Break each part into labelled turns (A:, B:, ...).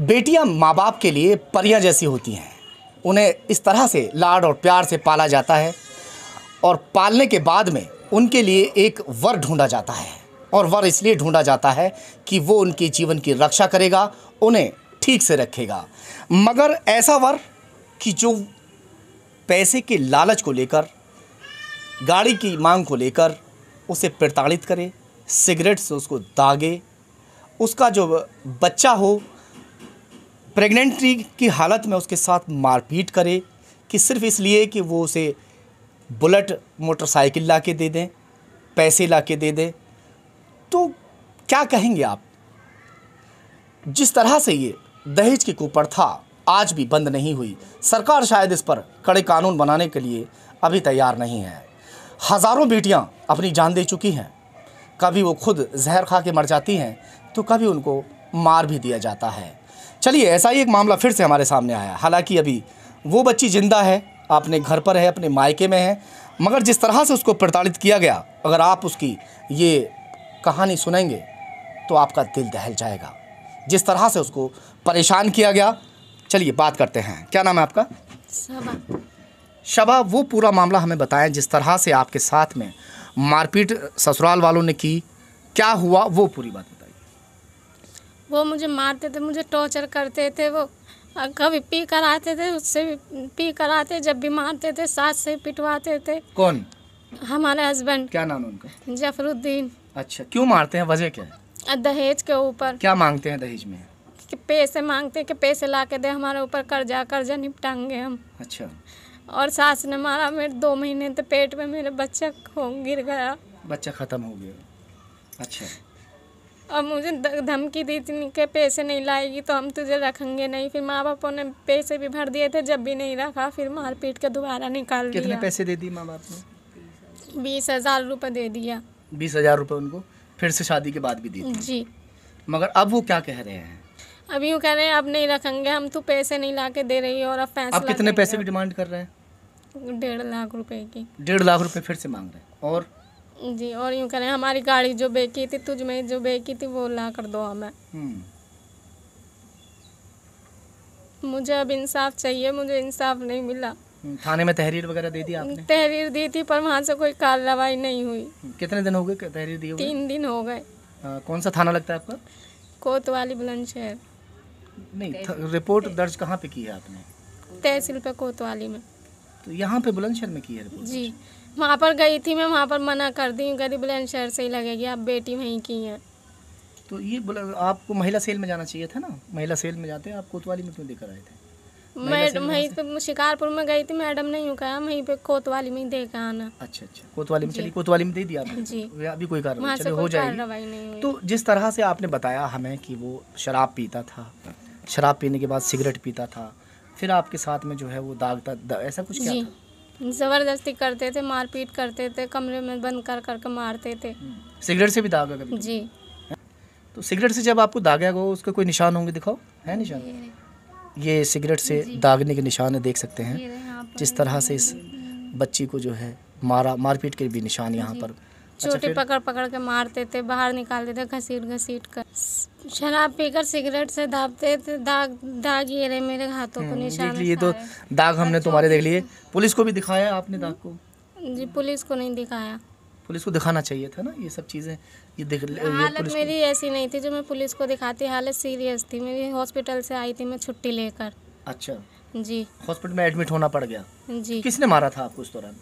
A: बेटियां माँ बाप के लिए परियां जैसी होती हैं उन्हें इस तरह से लाड और प्यार से पाला जाता है और पालने के बाद में उनके लिए एक वर ढूंढा जाता है और वर इसलिए ढूंढा जाता है कि वो उनके जीवन की रक्षा करेगा उन्हें ठीक से रखेगा मगर ऐसा वर कि जो पैसे के लालच को लेकर गाड़ी की मांग को लेकर उसे प्रताड़ित करे सिगरेट से उसको दागे उसका जो बच्चा हो प्रेगनेंट्री की हालत में उसके साथ मारपीट करे कि सिर्फ इसलिए कि वो उसे बुलेट मोटरसाइकिल ला के दे दें पैसे ला के दे दें तो क्या कहेंगे आप जिस तरह से ये दहेज की कुप्रथा आज भी बंद नहीं हुई सरकार शायद इस पर कड़े कानून बनाने के लिए अभी तैयार नहीं है हज़ारों बेटियां अपनी जान दे चुकी हैं कभी वो खुद जहर खा के मर जाती हैं तो कभी उनको मार भी दिया जाता है चलिए ऐसा ही एक मामला फिर से हमारे सामने आया हालांकि अभी वो बच्ची ज़िंदा है अपने घर पर है अपने मायके में है मगर जिस तरह से उसको प्रताड़ित किया गया अगर आप उसकी ये कहानी सुनेंगे तो आपका दिल दहल जाएगा जिस तरह से उसको परेशान किया गया चलिए बात करते हैं क्या नाम है आपका शबा शबा वो पूरा मामला हमें बताएं जिस तरह से आपके साथ में मारपीट ससुराल वालों ने की क्या हुआ वो पूरी बात
B: वो मुझे मारते थे मुझे टॉर्चर करते थे वो कभी पी कर आते थे उससे भी पी कर आते जब भी मारते थे सास से पिटवाते थे कौन हमारे हस्बैंड क्या
A: नाम उनका
B: जफरुद्दीन
A: अच्छा क्यों मारते हैं वजह क्या
B: है दहेज के ऊपर क्या
A: मांगते हैं दहेज में
B: कि पैसे मांगते हैं कि पैसे ला के दे हमारे ऊपर कर्जा कर्जा निपटाएंगे हम अच्छा और सास ने मारा मेरे दो महीने तो पेट में मेरे बच्चा गिर गया
A: बच्चा खत्म हो गया अच्छा
B: और मुझे धमकी दी थी कि पैसे नहीं लाएगी तो हम तुझे रखेंगे नहीं फिर माँ बापों ने पैसे भी भर दिए थे जब भी नहीं रखा फिर मार पीट के दोबारा निकाल कितने दिया पैसे
A: दे दी माँ बाप ने
B: बीस हज़ार रुपये दे दिया
A: बीस हज़ार रुपये उनको फिर से शादी के बाद भी दी जी मगर अब वो क्या कह रहे हैं
B: अभी वो कह रहे हैं अब नहीं रखेंगे हम तो पैसे नहीं ला के दे रही है और अब पैसे कितने
A: पैसे की डिमांड कर रहे
B: हैं डेढ़ लाख रुपए की
A: डेढ़ लाख रुपए फिर से मांग रहे हैं और
B: जी और यूँ करें हमारी गाड़ी जो बेकी थी तुझ में जो बेकी थी वो ला कर दो हमें हम्म। मुझे अब इंसाफ चाहिए मुझे इंसाफ नहीं मिला हम्म,
A: थाने में तहरीर वगैरह दे दी आपने
B: तहरीर दी थी पर वहाँ से कोई कार्रवाई नहीं हुई
A: हम्म, कितने दिन हो गए तहरीर दी तीन दिन हो गए कौन सा थाना लगता है आपका
B: कोतवाली बुलंदशहर
A: नहीं रिपोर्ट दर्ज कहाँ पे की है आपने
B: तहसील पे कोतवाली में
A: तो यहाँ पे बुलंदशहर में की है रिपोर्ट जी
B: वहाँ पर गई थी मैं वहाँ पर मना कर दी गरीब बुलंदशहर से ही लगेगी आप बेटी वहीं की हैं
A: तो ये आपको महिला सेल में जाना चाहिए था ना महिला सेल में जाते हैं आप कोतवाली में क्यों देकर आए थे मैडम वहीं
B: पे शिकारपुर में गई थी मैडम ने यूँ कहा वहीं पे कोतवाली में ही दे कहा ना
A: अच्छा अच्छा कोतवाली में चली कोतवाली में दे दिया आपने जी तो अभी कोई कार्रवाई चलो हो
B: जाएगी
A: तो जिस तरह से आपने बताया हमें कि वो शराब पीता था शराब पीने के बाद सिगरेट पीता था फिर आपके साथ में जो है वो दागता ऐसा कुछ क्या था
B: ज़बरदस्ती करते थे मारपीट करते थे कमरे में बंद कर करके मारते थे
A: सिगरेट से भी दाग है कभी जी तो सिगरेट से जब आपको दाग हो उसके कोई निशान होंगे दिखाओ है निशान ये सिगरेट से दागने के निशान है देख सकते हैं जिस तरह से इस हम्म। बच्ची को जो है मारा मारपीट के भी निशान यहाँ पर अच्छा, चोटी पकड़
B: पकड़ के मारते थे बाहर निकालते थे घसीट घसीट कर शराब पीकर सिगरेट से दाबते थे दाग दाग ये रहे मेरे हाथों को हम्म, निशान ये तो
A: दाग हमने अच्छा। तुम्हारे देख लिए पुलिस को भी दिखाया आपने दाग को
B: जी पुलिस को नहीं दिखाया
A: पुलिस को दिखाना चाहिए था ना ये सब चीज़ें ये दिख हालत मेरी
B: ऐसी नहीं थी जो मैं पुलिस को दिखाती हालत सीरियस थी मेरी हॉस्पिटल से आई थी मैं छुट्टी लेकर अच्छा जी
A: हॉस्पिटल में एडमिट होना पड़ गया जी किसने मारा था आपको उस दौरान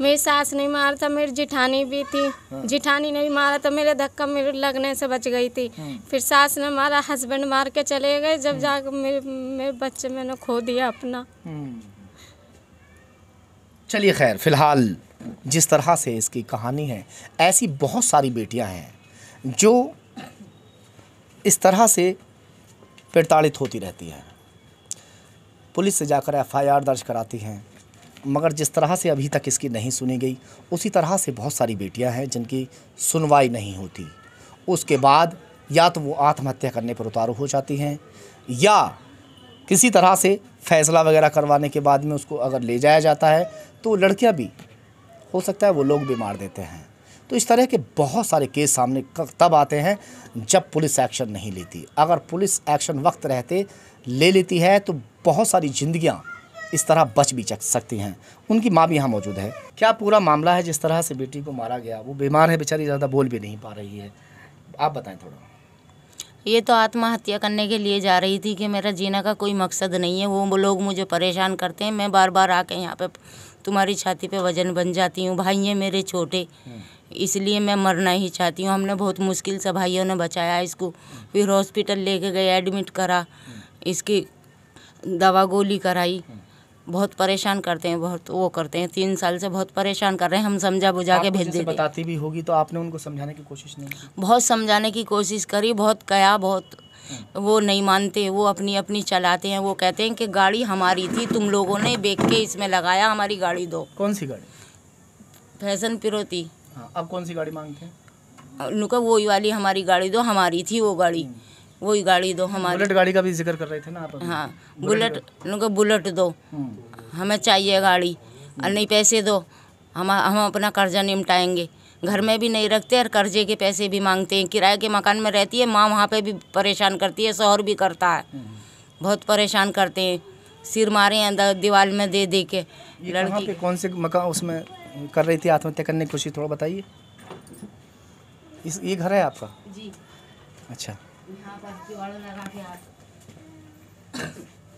B: मेरी सास नहीं मारा था मेरी जिठानी भी थी हाँ। जिठानी नहीं मारा था मेरे धक्का मेरे लगने से बच गई थी हाँ। फिर सास ने मारा हस्बैंड मार के चले गए जब हाँ। जाकर मेरे मेरे बच्चे मैंने खो दिया अपना
A: हम्म। चलिए खैर फिलहाल जिस तरह से इसकी कहानी है ऐसी बहुत सारी बेटियां हैं जो इस तरह से प्रताड़ित होती रहती हैं पुलिस से जाकर एफ दर्ज कराती हैं मगर जिस तरह से अभी तक इसकी नहीं सुनी गई उसी तरह से बहुत सारी बेटियां हैं जिनकी सुनवाई नहीं होती उसके बाद या तो वो आत्महत्या करने पर उतारू हो जाती हैं या किसी तरह से फैसला वगैरह करवाने के बाद में उसको अगर ले जाया जाता है तो लड़कियाँ भी हो सकता है वो लोग भी मार देते हैं तो इस तरह के बहुत सारे केस सामने तब आते हैं जब पुलिस एक्शन नहीं लेती अगर पुलिस एक्शन वक्त रहते ले लेती है तो बहुत सारी जिंदगियां इस तरह बच भी सकती हैं उनकी माँ भी यहाँ मौजूद है क्या पूरा मामला है जिस तरह से बेटी को मारा गया वो बीमार है बेचारी ज़्यादा बोल भी नहीं पा रही है आप बताएं थोड़ा
C: ये तो आत्महत्या करने के लिए जा रही थी कि मेरा जीना का कोई मकसद नहीं है वो लोग मुझे परेशान करते हैं मैं बार बार आके यहाँ पे तुम्हारी छाती पे वजन बन जाती हूँ भाई हैं मेरे छोटे हम्म। इसलिए मैं मरना ही चाहती हूँ हमने बहुत मुश्किल से भाइयों ने बचाया इसको फिर हॉस्पिटल लेके गए एडमिट करा हम्म। इसकी दवा गोली कराई हम्म। बहुत परेशान करते हैं बहुत वो करते हैं तीन साल से बहुत परेशान कर रहे हैं हम समझा बुझा के भेज देते बताती
A: भी होगी तो आपने उनको समझाने की कोशिश नहीं की
C: बहुत समझाने की कोशिश करी बहुत कया बहुत हम्म। वो नहीं मानते वो अपनी अपनी चलाते हैं वो कहते हैं कि गाड़ी हमारी थी तुम लोगों ने बेच के इसमें लगाया हमारी गाड़ी दो कौन सी गाड़ी फैशन पिरोती हाँ,
A: अब कौन सी गाड़ी मांगते
C: हैं नुका वो वाली हमारी गाड़ी दो हमारी थी वो गाड़ी हम्म। वही गाड़ी दो हमारी बुलेट गाड़ी
A: का भी जिक्र कर रहे थे ना आप हाँ बुलेट
C: उनको बुलेट दो हम्म। हमें चाहिए गाड़ी और नहीं पैसे दो हम हम अपना कर्जा निपटाएंगे घर में भी नहीं रखते और कर्जे के पैसे भी मांगते हैं किराए के मकान में रहती है माँ वहाँ पे भी परेशान करती है शोहर भी करता है हम्म। बहुत परेशान करते हैं सिर मारे हैं दीवार में दे दे के
A: लड़की पे कौन से मकान उसमें कर रही थी आत्महत्या करने की कोशिश थोड़ा बताइए इस ये घर है आपका जी अच्छा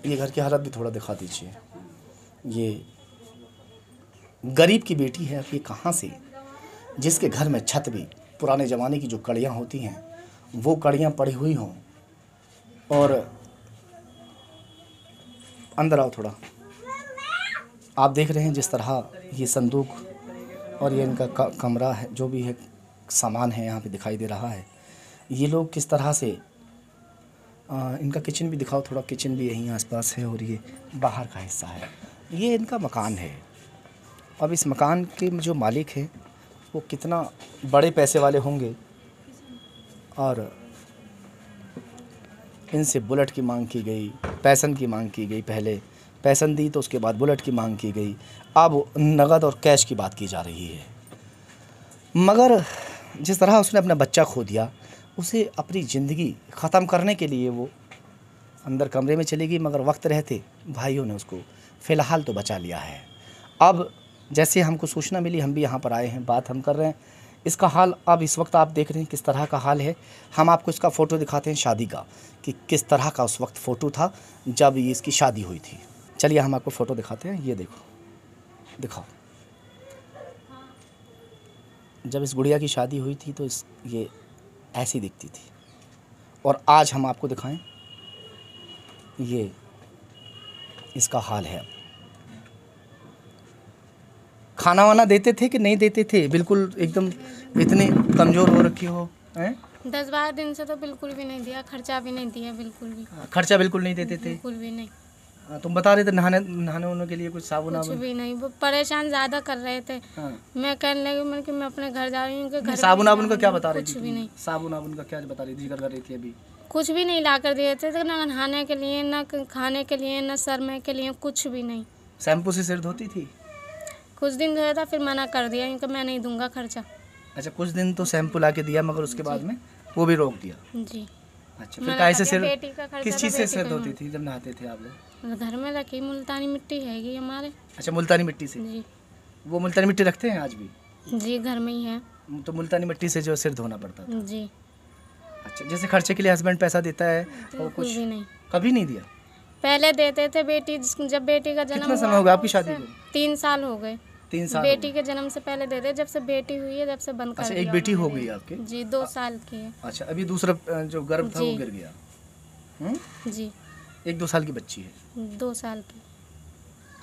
A: ये घर की हालत भी थोड़ा दिखा दीजिए ये गरीब की बेटी है ये कहाँ से जिसके घर में छत भी पुराने ज़माने की जो कड़ियाँ होती हैं वो कड़ियाँ पड़ी हुई हों और अंदर आओ थोड़ा आप देख रहे हैं जिस तरह ये संदूक और ये इनका कमरा है जो भी है सामान है यहाँ पे दिखाई दे रहा है ये लोग किस तरह से आ, इनका किचन भी दिखाओ थोड़ा किचन भी यहीं आसपास है और ये बाहर का हिस्सा है ये इनका मकान है अब इस मकान के जो मालिक हैं वो कितना बड़े पैसे वाले होंगे और इनसे बुलेट की मांग की गई पैसन की मांग की गई पहले पैसन दी तो उसके बाद बुलेट की मांग की गई अब नगद और कैश की बात की जा रही है मगर जिस तरह उसने अपना बच्चा खो दिया उसे अपनी ज़िंदगी ख़त्म करने के लिए वो अंदर कमरे में चली गई मगर वक्त रहते भाइयों ने उसको फ़िलहाल तो बचा लिया है अब जैसे हमको सूचना मिली हम भी यहाँ पर आए हैं बात हम कर रहे हैं इसका हाल अब इस वक्त आप देख रहे हैं किस तरह का हाल है हम आपको इसका फ़ोटो दिखाते हैं शादी का कि किस तरह का उस वक्त फ़ोटो था जब ये इसकी शादी हुई थी चलिए हम आपको फ़ोटो दिखाते हैं ये देखो दिखाओ जब इस गुड़िया की शादी हुई थी तो इस ये ऐसी दिखती थी और आज हम आपको दिखाएं ये इसका हाल है अब खाना वाना देते थे कि नहीं देते थे बिल्कुल एकदम इतने कमज़ोर हो रखी हो हैं
B: दस बारह दिन से तो बिल्कुल भी नहीं दिया खर्चा भी नहीं दिया बिल्कुल भी हाँ,
A: खर्चा बिल्कुल नहीं देते थे बिल्कुल भी नहीं हाँ, तुम बता रहे थे नहाने नहाने होने के लिए कुछ साबुन कुछ भी
B: नहीं वो परेशान ज्यादा कर रहे थे हाँ। मैं कहने लगी मैं कि मैं अपने घर जा रही हूँ साबुन
A: आबुन का क्या बता रही थी साबुन आबुन का क्या बता रही थी कर रही थी अभी
B: कुछ भी नहीं ला कर दिए थे तो ना नहाने के लिए ना खाने के लिए ना सरमे के लिए कुछ भी नहीं
A: शैम्पू से सिर धोती थी
B: कुछ दिन धोया था फिर मना कर दिया क्योंकि मैं नहीं दूंगा खर्चा
A: अच्छा कुछ दिन तो शैम्पू ला के दिया मगर उसके बाद में वो भी रोक दिया जी अच्छा फिर कैसे सिर किस चीज़ से सिर धोती हाँ। थी जब नहाते थे आप लोग
B: घर में रखी मुल्तानी मिट्टी हैगी हमारे
A: अच्छा मुल्तानी मिट्टी से जी वो मुल्तानी मिट्टी रखते हैं आज भी
B: जी घर में ही है
A: तो मुल्तानी मिट्टी से जो सिर धोना पड़ता था जी अच्छा जैसे खर्चे के लिए हस्बैंड पैसा देता है वो तो कुछ भी नहीं कभी नहीं दिया
B: पहले देते थे बेटी जब बेटी का जन्म समय हो गया आपकी शादी को तीन साल हो गए
A: तीन साल बेटी
B: के जन्म से पहले दे दे जब से बेटी हुई है जब से बंद अच्छा, एक बेटी हो गई आपके जी दो साल की है
A: अच्छा अभी दूसरा जो गर्भ था वो गिर गया हुँ? हम्म? जी एक दो साल की बच्ची है
B: दो साल की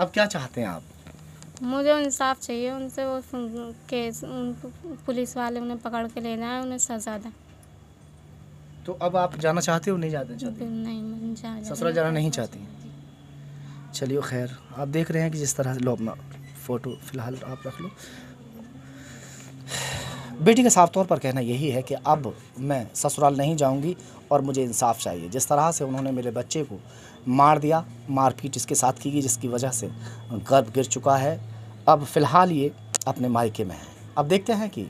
A: अब क्या चाहते हैं आप
B: मुझे इंसाफ चाहिए उनसे वो केस उन पुलिस वाले उन्हें पकड़ के ले जाए उन्हें सजा दें
A: तो अब आप जाना चाहते हो नहीं जाते चाहते
B: नहीं जाना ससुरा जाना
A: नहीं चाहती चलिए खैर आप देख रहे हैं कि जिस तरह लो अपना फ़ोटो फ़िलहाल आप रख लो बेटी का साफ तौर पर कहना यही है कि अब मैं ससुराल नहीं जाऊंगी और मुझे इंसाफ चाहिए जिस तरह से उन्होंने मेरे बच्चे को मार दिया मारपीट इसके साथ की गई जिसकी वजह से गर्भ गिर चुका है अब फ़िलहाल ये अपने मायके में है अब देखते हैं कि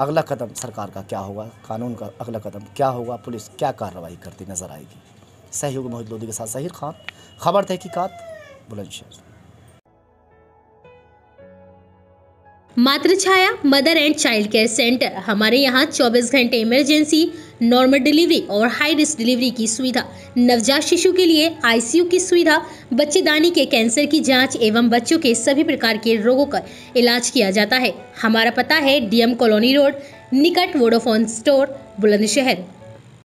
A: अगला कदम सरकार का क्या होगा कानून का अगला कदम क्या होगा पुलिस क्या कार्रवाई करती नज़र आएगी सहयोग मोहित लोधी के साथ सहीर खान खबर तहकीक़त Bulandshahr
C: Matrichhaya mother and child care centre हमारे यहाँ 24 घंटे इमरजेंसी नॉर्मल डिलीवरी और हाई रिस्क डिलीवरी की सुविधा नवजात शिशु के लिए आईसीयू की सुविधा बच्चेदानी के कैंसर की जांच एवं बच्चों के सभी प्रकार के रोगों का इलाज किया जाता है हमारा पता है डीएम कॉलोनी रोड निकट वोडोफोन स्टोर बुलंदशहर